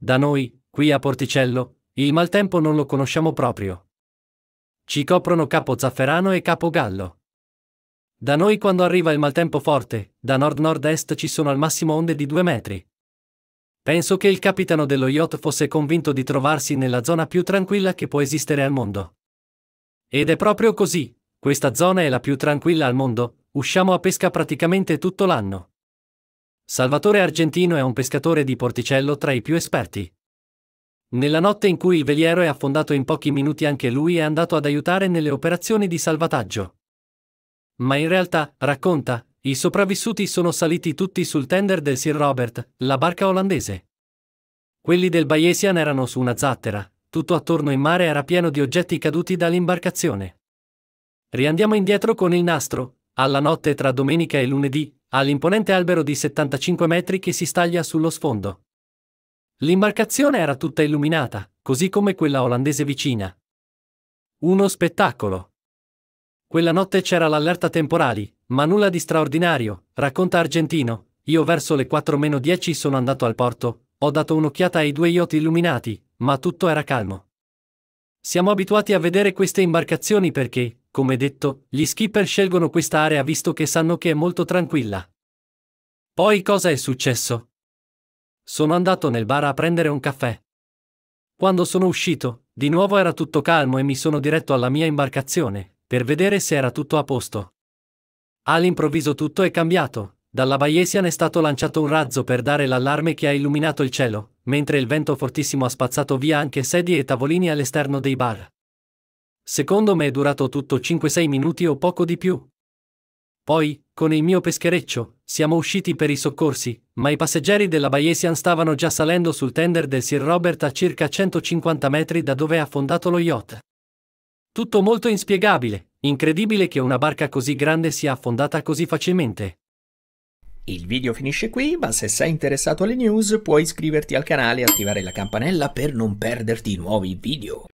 Da noi, qui a Porticello, il maltempo non lo conosciamo proprio. Ci coprono capo zafferano e capo gallo. Da noi quando arriva il maltempo forte, da nord-nord-est ci sono al massimo onde di due metri. Penso che il capitano dello yacht fosse convinto di trovarsi nella zona più tranquilla che può esistere al mondo. Ed è proprio così, questa zona è la più tranquilla al mondo, usciamo a pesca praticamente tutto l'anno. Salvatore Argentino è un pescatore di porticello tra i più esperti. Nella notte in cui il veliero è affondato in pochi minuti anche lui è andato ad aiutare nelle operazioni di salvataggio. Ma in realtà, racconta, i sopravvissuti sono saliti tutti sul tender del Sir Robert, la barca olandese. Quelli del Bayesian erano su una zattera, tutto attorno in mare era pieno di oggetti caduti dall'imbarcazione. Riandiamo indietro con il nastro, alla notte tra domenica e lunedì, ha l'imponente albero di 75 metri che si staglia sullo sfondo. L'imbarcazione era tutta illuminata, così come quella olandese vicina. Uno spettacolo. Quella notte c'era l'allerta temporali, ma nulla di straordinario, racconta Argentino. Io verso le 4-10 sono andato al porto, ho dato un'occhiata ai due yacht illuminati, ma tutto era calmo. Siamo abituati a vedere queste imbarcazioni perché, come detto, gli skipper scelgono questa area visto che sanno che è molto tranquilla. Poi cosa è successo? Sono andato nel bar a prendere un caffè. Quando sono uscito, di nuovo era tutto calmo e mi sono diretto alla mia imbarcazione, per vedere se era tutto a posto. All'improvviso tutto è cambiato. Dalla Bayesian è stato lanciato un razzo per dare l'allarme che ha illuminato il cielo, mentre il vento fortissimo ha spazzato via anche sedie e tavolini all'esterno dei bar. Secondo me è durato tutto 5-6 minuti o poco di più. Poi, con il mio peschereccio, siamo usciti per i soccorsi, ma i passeggeri della Bayesian stavano già salendo sul tender del Sir Robert a circa 150 metri da dove è affondato lo yacht. Tutto molto inspiegabile, incredibile che una barca così grande sia affondata così facilmente. Il video finisce qui, ma se sei interessato alle news puoi iscriverti al canale e attivare la campanella per non perderti nuovi video.